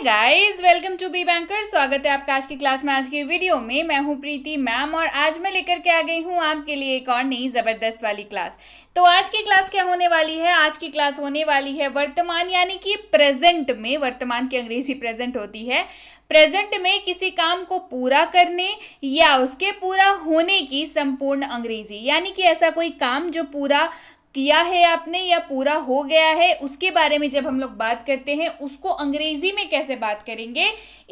Hi guys welcome to B banker स्वागत है आपका आज की क्लास में आज की वीडियो में मैं हूं प्रीति मैम और आज मैं लेकर के आ गई हूं आपके लिए एक और नई ज़बरदस्त वाली क्लास तो आज की क्लास क्या होने वाली है आज की क्लास होने वाली है वर्तमान यानी कि प्रेजेंट में वर्तमान की अंग्रेजी प्रेजेंट होती है प्रेजेंट में किसी काम को पूरा करने या उसके पूरा होने की संपूर्ण अंग्रेजी यानी कि ऐसा कोई काम जो पूरा किया है आपने या पूरा हो गया है उसके बारे में जब हम लोग बात करते हैं उसको अंग्रेजी में कैसे बात करेंगे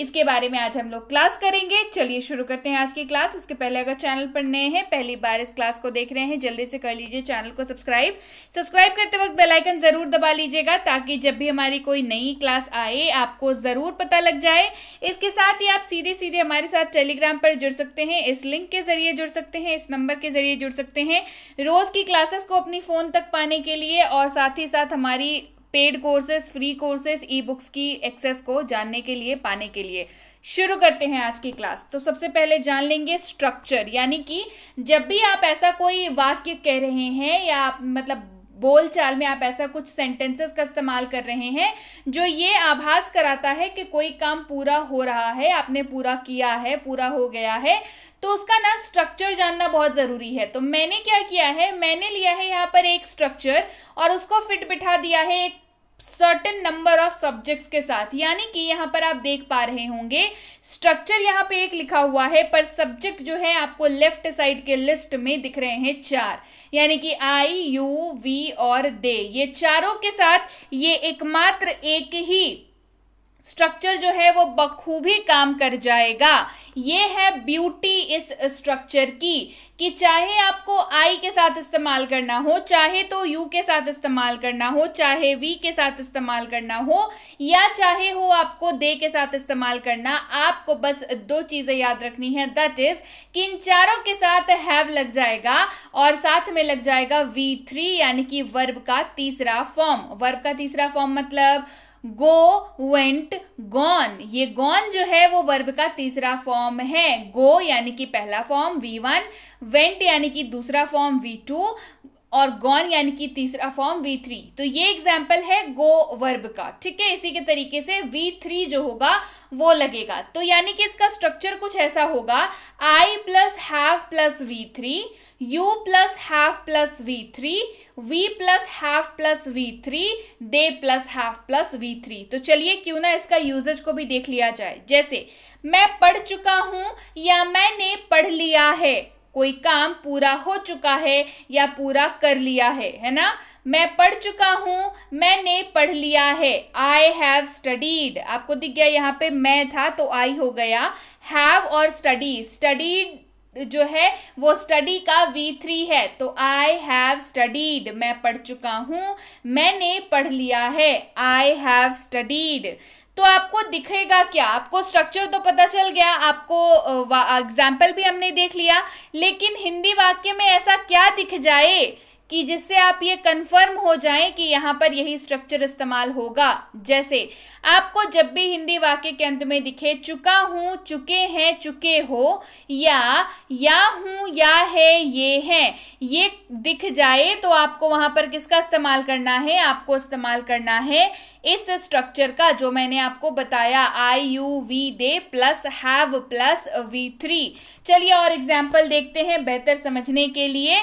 इसके बारे में आज हम लोग क्लास करेंगे चलिए शुरू करते हैं आज की क्लास उसके पहले अगर चैनल पर नए हैं पहली बार इस क्लास को देख रहे हैं जल्दी से कर लीजिए चैनल को सब्सक्राइब सब्सक्राइब करते वक्त बेलाइकन जरूर दबा लीजिएगा ताकि जब भी हमारी कोई नई क्लास आए आपको जरूर पता लग जाए इसके साथ ही आप सीधे सीधे हमारे साथ टेलीग्राम पर जुड़ सकते हैं इस लिंक के जरिए जुड़ सकते हैं इस नंबर के जरिए जुड़ सकते हैं रोज की क्लासेस को अपनी फोन उन तक पाने के लिए और साथ ही साथ हमारी paid courses free courses e books की एक्सेस को जानने के लिए पाने के लिए शुरू करते हैं आज की क्लास तो सबसे पहले जान लेंगे स्ट्रक्चर यानी कि जब भी आप ऐसा कोई वाक्य कह रहे हैं या आप मतलब बोल चाल में आप ऐसा कुछ सेंटेंसेस का इस्तेमाल कर रहे हैं जो ये आभास कराता है कि कोई काम पूरा हो रहा है आपने पूरा किया है पूरा हो गया है तो उसका ना स्ट्रक्चर जानना बहुत ज़रूरी है तो मैंने क्या किया है मैंने लिया है यहाँ पर एक स्ट्रक्चर और उसको फिट बिठा दिया है एक सर्टन नंबर ऑफ सब्जेक्ट्स के साथ यानी कि यहाँ पर आप देख पा रहे होंगे स्ट्रक्चर यहाँ पे एक लिखा हुआ है पर सब्जेक्ट जो है आपको लेफ्ट साइड के लिस्ट में दिख रहे हैं चार यानी कि आई यू वी और दे ये चारों के साथ ये एकमात्र एक ही स्ट्रक्चर जो है वो बखूबी काम कर जाएगा ये है ब्यूटी इस स्ट्रक्चर की कि चाहे आपको आई के साथ इस्तेमाल करना हो चाहे तो यू के साथ इस्तेमाल करना हो चाहे वी के साथ इस्तेमाल करना हो या चाहे हो आपको दे के साथ इस्तेमाल करना आपको बस दो चीजें याद रखनी है दैट इज कि इन चारों के साथ हैव लग जाएगा और साथ में लग जाएगा वी थ्री यानी कि वर्ब का तीसरा फॉर्म वर्ब का तीसरा फॉर्म मतलब गो वेंट गॉन ये गॉन जो है वो वर्ब का तीसरा फॉर्म है गो यानी कि पहला फॉर्म वी वन वेंट यानी कि दूसरा फॉर्म वी टू और गॉन यानी कि तीसरा फॉर्म वी थ्री तो ये एग्जाम्पल है गो वर्ब का ठीक है इसी के तरीके से वी थ्री जो होगा वो लगेगा तो यानी कि इसका स्ट्रक्चर कुछ ऐसा होगा I plus have plus V three you plus have plus V three we plus have plus V three they plus have plus V three तो चलिए क्यों ना इसका यूजेज को भी देख लिया जाए जैसे मैं पढ़ चुका हूं या मैंने पढ़ लिया है कोई काम पूरा हो चुका है या पूरा कर लिया है है ना मैं पढ़ चुका हूँ मैंने पढ़ लिया है आई हैव स्टडीड आपको दिख गया यहाँ पे मैं था तो आई हो गया हैव और स्टडी स्टडीड जो है वो स्टडी का V3 है तो आई हैव स्टडीड मैं पढ़ चुका हूँ मैंने पढ़ लिया है आई हैव स्टडीड तो आपको दिखेगा क्या आपको स्ट्रक्चर तो पता चल गया आपको एग्जाम्पल भी हमने देख लिया लेकिन हिंदी वाक्य में ऐसा क्या दिख जाए कि जिससे आप ये कंफर्म हो जाएं कि यहाँ पर यही स्ट्रक्चर इस्तेमाल होगा जैसे आपको जब भी हिंदी वाक्य के अंत में दिखे चुका हूँ चुके हैं चुके हो या या हूँ या है ये है ये दिख जाए तो आपको वहाँ पर किसका इस्तेमाल करना है आपको इस्तेमाल करना है इस स्ट्रक्चर का जो मैंने आपको बताया I you we they plus have plus V three चलिए और एग्जाम्पल देखते हैं बेहतर समझने के लिए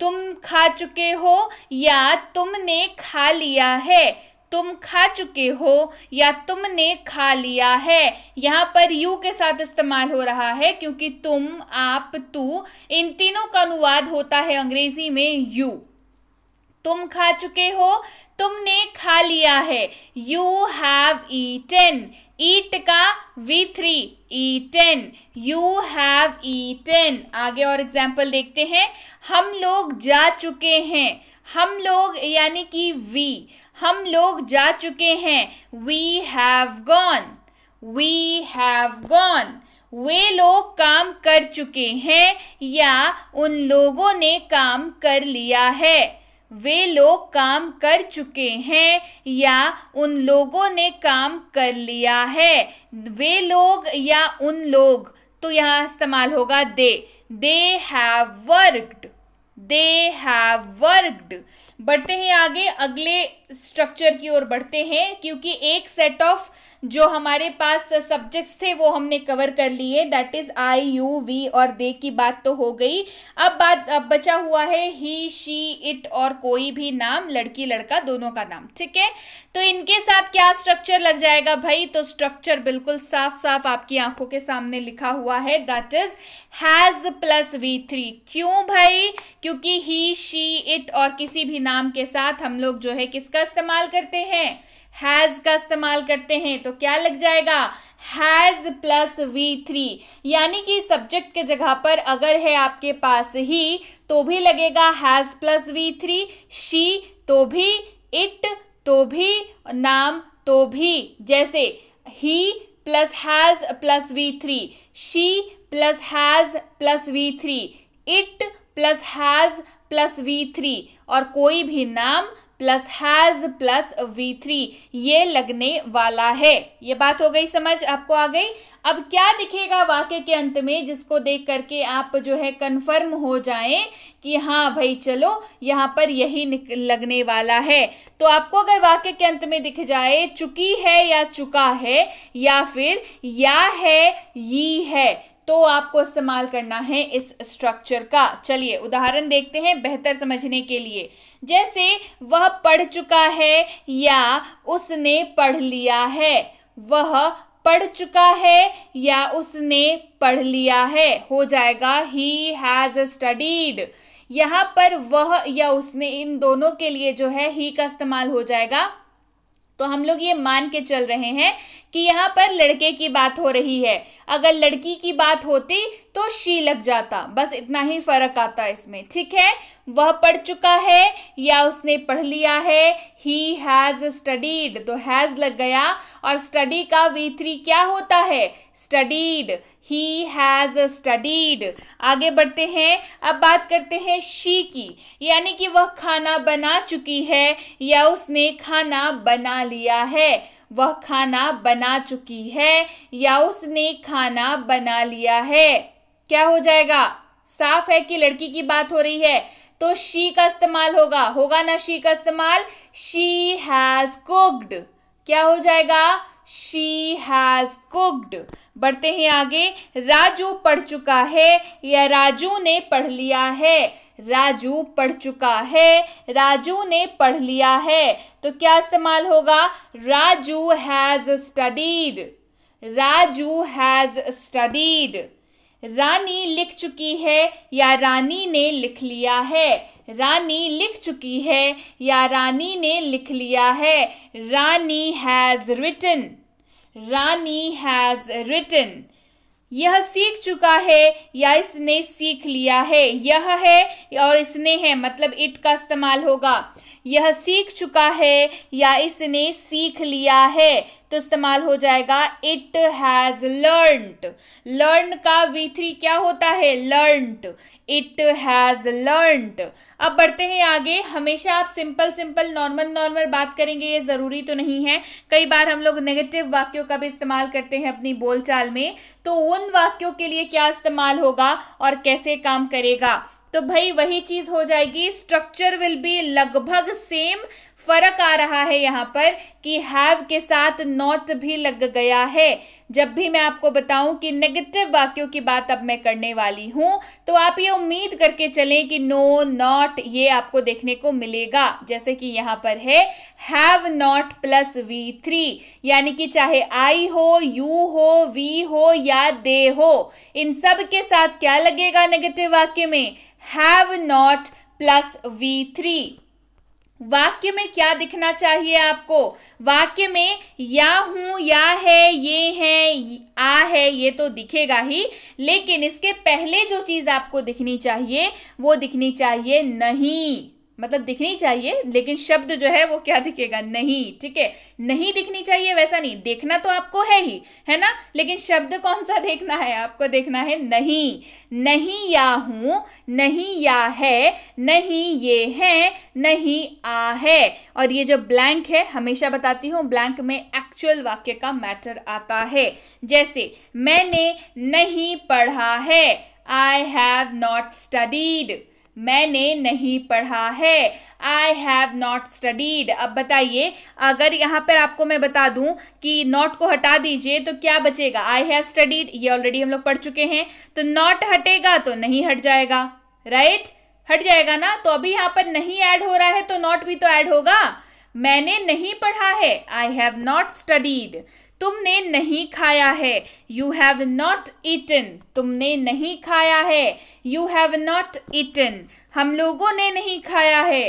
तुम खा चुके हो या तुमने खा लिया है तुम खा चुके हो या तुमने खा लिया है यहाँ पर यू के साथ इस्तेमाल हो रहा है क्योंकि तुम आप तू इन तीनों का अनुवाद होता है अंग्रेजी में यू तुम खा चुके हो तुमने खा लिया है यू हैव ईटन ईट का V three eaten you have eaten आगे और एग्जाम्पल देखते हैं हम लोग जा चुके हैं हम लोग यानी कि वी हम लोग जा चुके हैं we have gone we have gone वे लोग काम कर चुके हैं या उन लोगों ने काम कर लिया है वे लोग काम कर चुके हैं या उन लोगों ने काम कर लिया है वे लोग या उन लोग तो यहाँ इस्तेमाल होगा they they have worked they have worked बढ़ते हैं आगे अगले स्ट्रक्चर की ओर बढ़ते हैं क्योंकि एक सेट ऑफ जो हमारे पास सब्जेक्ट्स थे वो हमने कवर कर लिए that is I you we और दे की बात तो हो गई अब बात अब बचा हुआ है ही शी इट और कोई भी नाम लड़की लड़का दोनों का नाम ठीक है तो इनके साथ क्या स्ट्रक्चर लग जाएगा भाई तो स्ट्रक्चर बिल्कुल साफ साफ आपकी आंखों के सामने लिखा हुआ है that is has plus V three क्यों भाई क्योंकि ही शी इट और किसी भी नाम नाम के साथ हम लोग जो है किसका इस्तेमाल करते हैं हैज का इस्तेमाल करते हैं तो क्या लग जाएगा हैज प्लस वी थ्री यानी कि सब्जेक्ट के जगह पर अगर है आपके पास ही तो भी लगेगा has plus V three she तो भी इट तो भी नाम तो भी जैसे he plus has plus V three she plus has plus V three it plus has plus V three और कोई भी नाम plus has plus V three ये लगने वाला है ये बात हो गई समझ आपको आ गई अब क्या दिखेगा वाक्य के अंत में जिसको देख करके आप जो है कंफर्म हो जाएं कि हाँ भाई चलो यहाँ पर यही लगने वाला है तो आपको अगर वाक्य के अंत में दिख जाए चुकी है या चुका है या फिर या है यी है तो आपको इस्तेमाल करना है इस स्ट्रक्चर का चलिए उदाहरण देखते हैं बेहतर समझने के लिए जैसे वह पढ़ चुका है या उसने पढ़ लिया है वह पढ़ चुका है या उसने पढ़ लिया है हो जाएगा ही हैज स्टडीड यहां पर वह या उसने इन दोनों के लिए जो है ही का इस्तेमाल हो जाएगा तो हम लोग ये मान के चल रहे हैं कि यहाँ पर लड़के की बात हो रही है अगर लड़की की बात होती तो शी लग जाता बस इतना ही फर्क आता इसमें ठीक है वह पढ़ चुका है या उसने पढ़ लिया है ही हैज स्टडीड तो हैज लग गया और स्टडी का वी थ्री क्या होता है स्टडीड ही हैज स्टडीड आगे बढ़ते हैं अब बात करते हैं शी की यानी कि वह खाना बना चुकी है या उसने खाना बना लिया है वह खाना बना चुकी है या उसने खाना बना लिया है क्या हो जाएगा साफ है कि लड़की की बात हो रही है तो शी का इस्तेमाल होगा होगा ना शी का इस्तेमाल शी हैज कुक्ड क्या हो जाएगा शी हैज कुक्ड बढ़ते हैं आगे राजू पढ़ चुका है या राजू ने पढ़ लिया है राजू पढ़ चुका है राजू ने पढ़ लिया है तो क्या इस्तेमाल होगा Raju has studied Raju has studied Rani लिख चुकी है या रानी ने लिख लिया है रानी लिख चुकी है या रानी ने लिख लिया है Rani has written Rani has written यह सीख चुका है या इसने सीख लिया है यह है और इसने है मतलब इट का इस्तेमाल होगा यह सीख चुका है या इसने सीख लिया है तो इस्तेमाल हो जाएगा इट हैज़ लर्न लर्न का वी थ्री क्या होता है लर्न इट हैज़ लर्न अब बढ़ते हैं आगे हमेशा आप सिंपल सिंपल नॉर्मल नॉर्मल बात करेंगे ये ज़रूरी तो नहीं है कई बार हम लोग नेगेटिव वाक्यों का भी इस्तेमाल करते हैं अपनी बोलचाल में तो उन वाक्यों के लिए क्या इस्तेमाल होगा और कैसे काम करेगा तो भाई वही चीज़ हो जाएगी स्ट्रक्चर विल बी लगभग सेम फर्क आ रहा है यहाँ पर कि हैव के साथ नॉट भी लग गया है जब भी मैं आपको बताऊं कि नेगेटिव वाक्यों की बात अब मैं करने वाली हूं तो आप ये उम्मीद करके चलें कि नो नॉट ये आपको देखने को मिलेगा जैसे कि यहां पर है have not plus V three यानी कि चाहे आई हो यू हो वी हो या दे हो इन सब के साथ क्या लगेगा नेगेटिव वाक्य में have not plus V three वाक्य में क्या दिखना चाहिए आपको वाक्य में या हूं या है ये है आ है ये तो दिखेगा ही लेकिन इसके पहले जो चीज आपको दिखनी चाहिए वो दिखनी चाहिए नहीं मतलब दिखनी चाहिए लेकिन शब्द जो है वो क्या दिखेगा नहीं ठीक है नहीं दिखनी चाहिए वैसा नहीं देखना तो आपको है ही है ना लेकिन शब्द कौन सा देखना है आपको देखना है नहीं नहीं या हूं नहीं या है नहीं ये है नहीं आ है और ये जो ब्लैंक है हमेशा बताती हूँ ब्लैंक में एक्चुअल वाक्य का मैटर आता है जैसे मैंने नहीं पढ़ा है आई हैव नॉट स्टडीड मैंने नहीं पढ़ा है आई हैव नॉट स्टडीड अब बताइए अगर यहाँ पर आपको मैं बता दूं कि नॉट को हटा दीजिए तो क्या बचेगा आई हैव स्टडीड ये ऑलरेडी हम लोग पढ़ चुके हैं तो नॉट हटेगा तो नहीं हट जाएगा राइट right? हट जाएगा ना तो अभी यहाँ पर नहीं ऐड हो रहा है तो नॉट भी तो ऐड होगा मैंने नहीं पढ़ा है आई हैव नॉट स्टडीड तुमने नहीं खाया है यू हैव नॉट ईटन तुमने नहीं खाया है यू हैव नॉट ईटन हम लोगों ने नहीं खाया है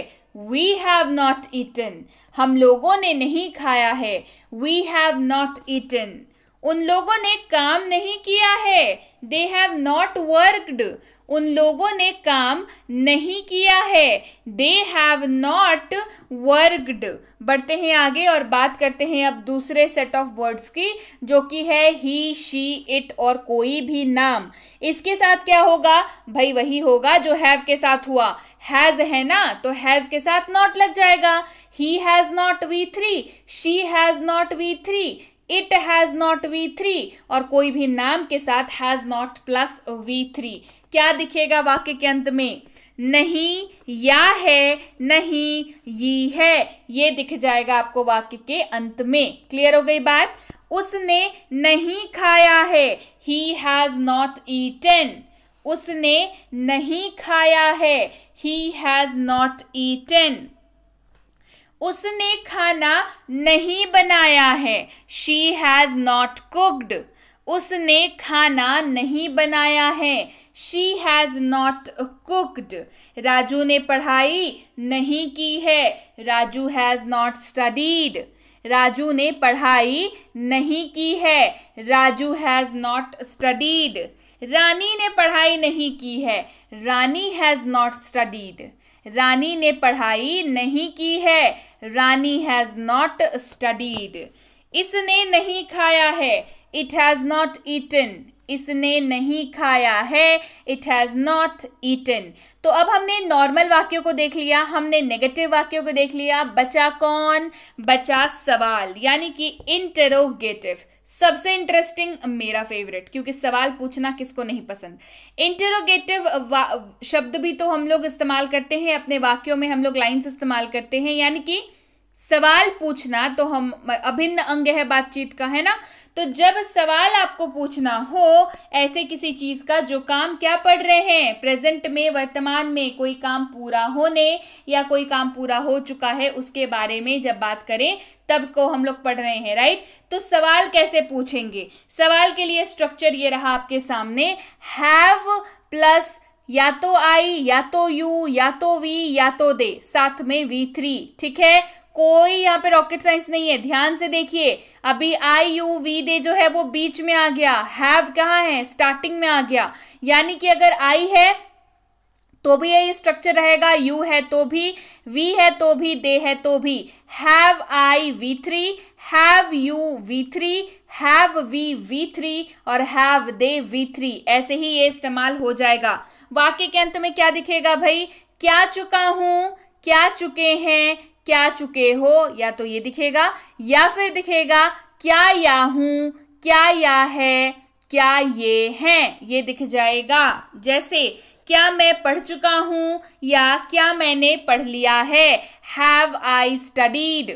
वी हैव नॉट ईटन हम लोगों ने नहीं खाया है वी हैव नॉट ईटन उन लोगों ने काम नहीं किया है दे हैव नॉट वर्कड उन लोगों ने काम नहीं किया है दे हैव नॉट वर्कड बढ़ते हैं आगे और बात करते हैं अब दूसरे सेट ऑफ वर्ड्स की जो कि है ही शी इट और कोई भी नाम इसके साथ क्या होगा भाई वही होगा जो हैव के साथ हुआ हैज है ना तो हैज के साथ नॉट लग जाएगा he has not V three she has not V three it has not V three और कोई भी नाम के साथ has not plus V three क्या दिखेगा वाक्य के अंत में नहीं या है नहीं यी है ये दिख जाएगा आपको वाक्य के अंत में क्लियर हो गई बात उसने नहीं खाया है ही हैज नॉट ईटन उसने नहीं खाया है ही हैज नॉट ईटन उसने खाना नहीं बनाया है शी हैज़ नॉट कुक्ड उसने खाना नहीं बनाया है she has not cooked Raju ने पढ़ाई नहीं की है Raju has not studied Raju ने पढ़ाई नहीं की है Raju has not studied Rani ने पढ़ाई नहीं की है Rani has not studied Rani ने पढ़ाई नहीं की है रानी हैज नॉट स्टडीड इसने नहीं खाया है इट हैज नॉट ईटन इसने नहीं खाया है इट हैज़ नॉट ईटन तो अब हमने नॉर्मल वाक्यों को देख लिया हमने नेगेटिव वाक्यों को देख लिया बचा कौन बचा सवाल यानी कि इंटरोगेटिव सबसे इंटरेस्टिंग मेरा फेवरेट क्योंकि सवाल पूछना किसको नहीं पसंद इंटरोगेटिव शब्द भी तो हम लोग इस्तेमाल करते हैं अपने वाक्यों में हम लोग लाइन्स इस्तेमाल करते हैं यानी कि सवाल पूछना तो हम अभिन्न अंग है बातचीत का है ना तो जब सवाल आपको पूछना हो ऐसे किसी चीज का जो काम क्या पढ़ रहे हैं प्रेजेंट में वर्तमान में कोई काम पूरा होने या कोई काम पूरा हो चुका है उसके बारे में जब बात करें तब को हम लोग पढ़ रहे हैं राइट तो सवाल कैसे पूछेंगे सवाल के लिए स्ट्रक्चर ये रहा आपके सामने हैव प्लस या तो आई या तो यू या तो वी या तो दे साथ में वी थ्री ठीक है कोई यहाँ पे रॉकेट साइंस नहीं है ध्यान से देखिए अभी आई यू वी दे जो है वो बीच में आ गया हैव कहाँ है स्टार्टिंग में आ गया यानी कि अगर आई है तो भी यही स्ट्रक्चर रहेगा यू है तो भी वी है तो भी दे है तो भी have I V three have you V three have we V three और हैव दे वी थ्री ऐसे ही ये इस्तेमाल हो जाएगा वाक्य के अंत में क्या दिखेगा भाई क्या चुका हूं क्या चुके हैं क्या चुके हो या तो ये दिखेगा या फिर दिखेगा क्या या हूं क्या या है क्या ये है ये दिख जाएगा जैसे क्या मैं पढ़ चुका हूँ या क्या मैंने पढ़ लिया है हैव आई स्टडीड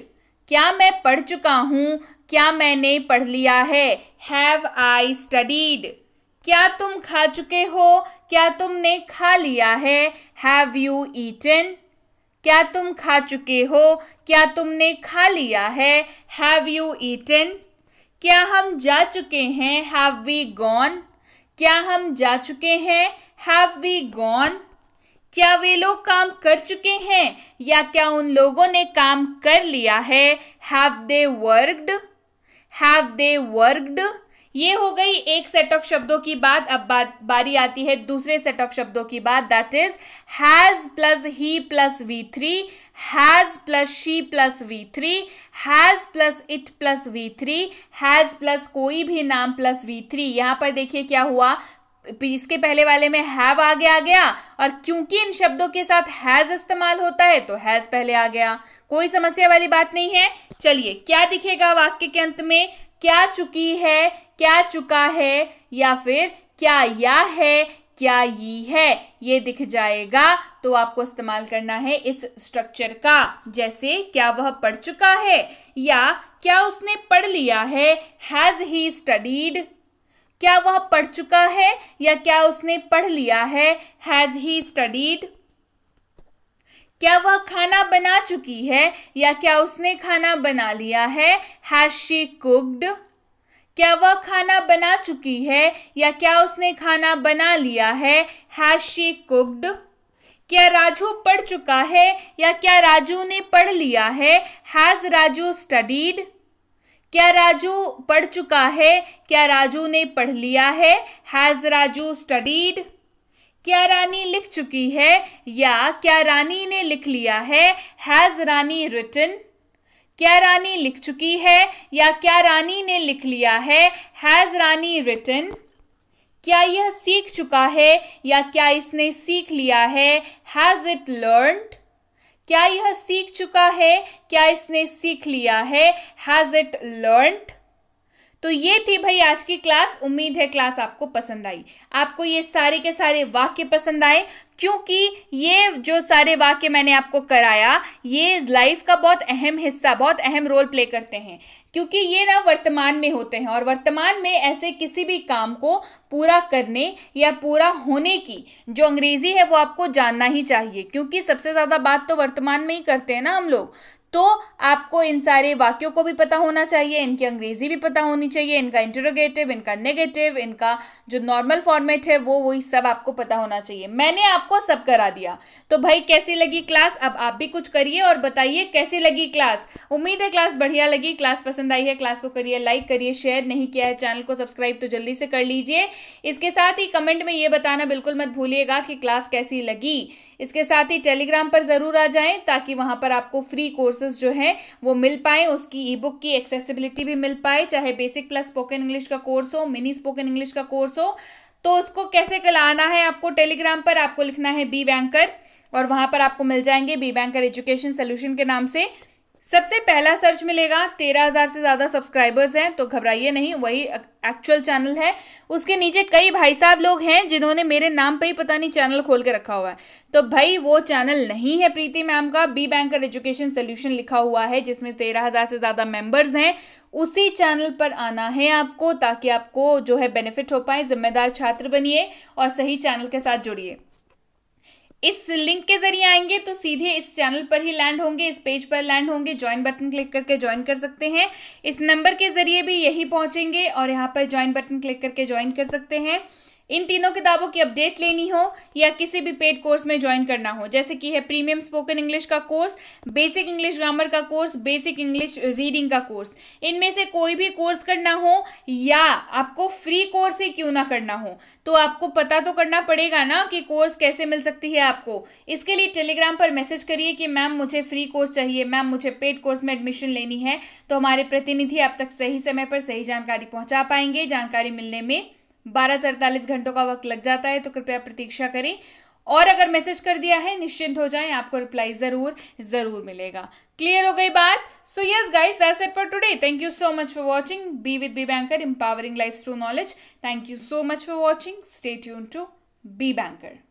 क्या मैं पढ़ चुका हूँ क्या मैंने पढ़ लिया है हैव आई स्टडीड क्या तुम खा चुके हो क्या तुमने खा लिया है हैव यू ईटन क्या तुम खा चुके हो क्या तुमने खा लिया है हैव यू ईटन क्या हम जा चुके हैं हैव वी गॉन क्या हम जा चुके हैं हैव वी गॉन क्या वे लोग काम कर चुके हैं या क्या उन लोगों ने काम कर लिया है have they worked have they worked ये हो गई एक सेट ऑफ शब्दों की बात अब बात बारी आती है दूसरे सेट ऑफ शब्दों की बात that is has plus he plus V three has plus she plus V three has plus it plus V three has plus कोई भी नाम प्लस वी थ्री यहां पर देखिए क्या हुआ इसके पहले वाले में हैव आगे आ गया और क्योंकि इन शब्दों के साथ हैज इस्तेमाल होता है तो हैज पहले आ गया कोई समस्या वाली बात नहीं है चलिए क्या दिखेगा वाक्य के अंत में क्या चुकी है क्या चुका है या फिर क्या या है क्या ये है ये दिख जाएगा तो आपको इस्तेमाल करना है इस स्ट्रक्चर का जैसे क्या वह पढ़ चुका है या क्या उसने पढ़ लिया है हैज ही स्टडीड क्या वह पढ़ चुका है या क्या उसने पढ़ लिया है हैज ही स्टडीड क्या वह खाना बना चुकी है या क्या उसने खाना बना लिया है हैज शी कुक्ड क्या वह खाना बना चुकी है या क्या उसने खाना बना लिया है शी कुक्ड क्या राजू पढ़ चुका है या क्या राजू ने पढ़ लिया है हैज़ राजू स्टडीड क्या राजू पढ़ चुका है क्या राजू ने पढ़ लिया है हैज़ राजू स्टडीड क्या रानी लिख चुकी है या क्या रानी ने लिख लिया है हैज़ रानी रिटन क्या रानी लिख चुकी है या क्या रानी ने लिख लिया है हैज़ रानी रिटन क्या यह सीख चुका है या क्या इसने सीख लिया है हैज़ इट लर्नड क्या यह सीख चुका है क्या इसने सीख लिया है हैज़ इट लर्नड तो ये थी भाई आज की क्लास उम्मीद है क्लास आपको पसंद आई आपको ये सारे के सारे वाक्य पसंद आए क्योंकि ये जो सारे वाक्य मैंने आपको कराया ये लाइफ का बहुत अहम हिस्सा बहुत अहम रोल प्ले करते हैं क्योंकि ये ना वर्तमान में होते हैं और वर्तमान में ऐसे किसी भी काम को पूरा करने या पूरा होने की जो अंग्रेज़ी है वो आपको जानना ही चाहिए क्योंकि सबसे ज़्यादा बात तो वर्तमान में ही करते हैं ना हम लोग तो आपको इन सारे वाक्यों को भी पता होना चाहिए इनकी अंग्रेजी भी पता होनी चाहिए इनका इंटरोगेटिव इनका नेगेटिव इनका जो नॉर्मल फॉर्मेट है वो वही सब आपको पता होना चाहिए मैंने आपको सब करा दिया तो भाई कैसी लगी क्लास अब आप भी कुछ करिए और बताइए कैसी लगी क्लास उम्मीद है क्लास बढ़िया लगी क्लास पसंद आई है क्लास को करिए लाइक करिए शेयर नहीं किया है चैनल को सब्सक्राइब तो जल्दी से कर लीजिए इसके साथ ही कमेंट में ये बताना बिल्कुल मत भूलिएगा कि क्लास कैसी लगी इसके साथ ही टेलीग्राम पर ज़रूर आ जाएं ताकि वहाँ पर आपको फ्री कोर्सेज जो हैं वो मिल पाए उसकी ई बुक की एक्सेसिबिलिटी भी मिल पाए चाहे बेसिक प्लस स्पोकन इंग्लिश का कोर्स हो मिनी स्पोकन इंग्लिश का कोर्स हो तो उसको कैसे कल आना है आपको टेलीग्राम पर आपको लिखना है बी बैंकर और वहाँ पर आपको मिल जाएंगे बी बैंकर एजुकेशन सोल्यूशन के नाम से सबसे पहला सर्च मिलेगा तेरह हजार से ज़्यादा सब्सक्राइबर्स हैं तो घबराइए नहीं वही एक्चुअल चैनल है उसके नीचे कई भाई साहब लोग हैं जिन्होंने मेरे नाम पे ही पता नहीं चैनल खोल के रखा हुआ है तो भाई वो चैनल नहीं है प्रीति मैम का बी बैंकर एजुकेशन सोल्यूशन लिखा हुआ है जिसमें तेरह हज़ार से ज़्यादा मेंबर्स हैं उसी चैनल पर आना है आपको ताकि आपको जो है बेनिफिट हो पाए जिम्मेदार छात्र बनिए और सही चैनल के साथ जुड़िए इस लिंक के जरिए आएंगे तो सीधे इस चैनल पर ही लैंड होंगे इस पेज पर लैंड होंगे ज्वाइन बटन क्लिक करके ज्वाइन कर सकते हैं इस नंबर के जरिए भी यही पहुंचेंगे और यहाँ पर ज्वाइन बटन क्लिक करके ज्वाइन कर सकते हैं इन तीनों किताबों की अपडेट लेनी हो या किसी भी पेड कोर्स में ज्वाइन करना हो जैसे कि है प्रीमियम स्पोकन इंग्लिश का कोर्स बेसिक इंग्लिश ग्रामर का कोर्स बेसिक इंग्लिश रीडिंग का कोर्स इनमें से कोई भी कोर्स करना हो या आपको फ्री कोर्स ही क्यों ना करना हो तो आपको पता तो करना पड़ेगा ना कि कोर्स कैसे मिल सकती है आपको इसके लिए टेलीग्राम पर मैसेज करिए कि मैम मुझे फ्री कोर्स चाहिए मैम मुझे पेड कोर्स में एडमिशन लेनी है तो हमारे प्रतिनिधि आप तक सही समय पर सही जानकारी पहुंचा पाएंगे जानकारी मिलने में बारह से अड़तालीस घंटों का वक्त लग जाता है तो कृपया प्रतीक्षा करें और अगर मैसेज कर दिया है निश्चिंत हो जाएं आपको रिप्लाई जरूर जरूर मिलेगा क्लियर हो गई बात so yes guys that's it for today thank you so much for watching be with B banker empowering life through knowledge thank you so much for watching stay tune to B banker